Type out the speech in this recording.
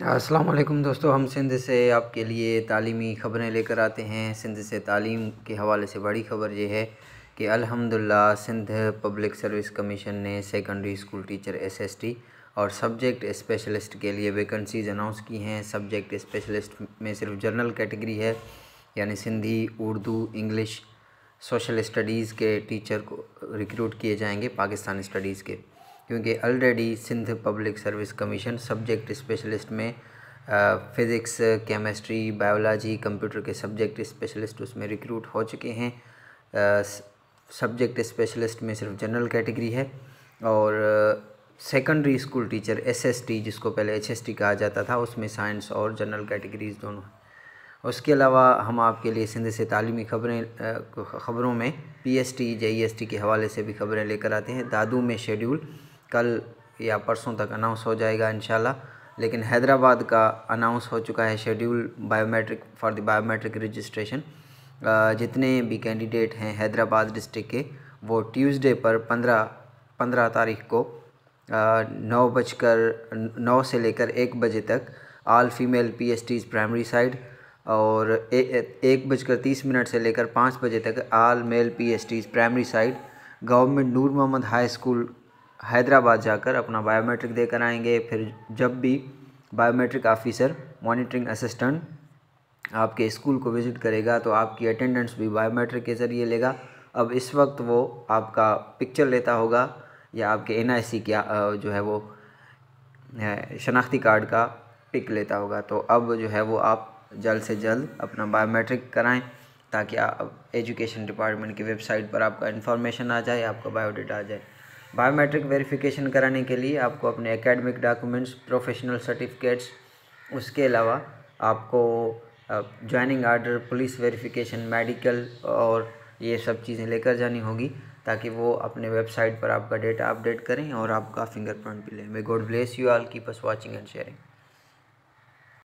असलम दोस्तों हम सिंध से आपके लिए तालीमी ख़बरें लेकर आते हैं सिंध से तालीम के हवाले से बड़ी खबर ये है कि अल्हम्दुलिल्लाह सिंध पब्लिक सर्विस कमीशन ने सेकेंडरी स्कूल टीचर एसएसटी और सब्जेक्ट स्पेशलिस्ट के लिए वैकेंसीज अनाउंस की हैं सब्जेक्ट स्पेशलिस्ट में सिर्फ जनरल कैटेगरी है यानी Sindhi Urdu English social studies के टीचर को रिक्रूट किए जाएंगे पाकिस्तान स्टडीज़ के क्योंकि already Sindh public service commission subject specialist में फ़िज़िक्स केमिस्ट्री बायोलॉजी कंप्यूटर के सब्जेक्ट स्पेशलिस्ट उसमें रिक्रूट हो चुके हैं सब्जेक्ट स्पेशलिस्ट में सिर्फ जनरल कैटेगरी है और सेकेंडरी स्कूल टीचर एसएसटी जिसको पहले एचएसटी कहा जाता था उसमें साइंस और जनरल कैटेगरीज दोनों उसके अलावा हम आपके लिए सिंध से तालीमी खबरें ख़बरों में पीएसटी जेईएसटी e के हवाले से भी खबरें लेकर आते हैं दादू में शेड्यूल कल या परसों तक अनाउंस हो जाएगा इन लेकिन हैदराबाद का अनाउंस हो चुका है schedule biometric for the biometric registration जितने भी कैंडिडेट हैं हैदराबाद डिस्ट्रिक्ट के वो ट्यूसडे पर पंद्रह पंद्रह तारीख को नौ बजकर नौ से लेकर एक बजे तक all female P S Ts primary side और ए, एक बजकर तीस मिनट से लेकर पाँच बजे तक all male P S Ts primary side government Noor Mohammad high school Hyderabad जाकर अपना बायोमेट्रिक देकर आएंगे फिर जब भी बायोमेट्रिक ऑफिसर मॉनिटरिंग असिस्टेंट आपके स्कूल को विज़िट करेगा तो आपकी अटेंडेंस भी बायोमेट्रिक के ज़रिए लेगा अब इस वक्त वो आपका पिक्चर लेता होगा या आपके एन आई का जो है वो शनाख्ती कार्ड का पिक लेता होगा तो अब जो है वो आप जल्द से जल्द अपना बायोमेट्रिक कराएं ताकि आप एजुकेशन डिपार्टमेंट की वेबसाइट पर आपका इन्फॉर्मेशन आ जाए आपका बायोडाटा आ जाए बायोमेट्रिक वेरिफिकेशन कराने के लिए आपको अपने एकेडमिक डॉक्यूमेंट्स प्रोफेशनल सर्टिफिकेट्स उसके अलावा आपको joining order police verification medical और ये सब चीज़ें लेकर जानी होगी ताकि वो अपने वेबसाइट पर आपका डेटा अपडेट करें और आपका फिंगरप्रिंट भी लें may God bless you all keep us watching and sharing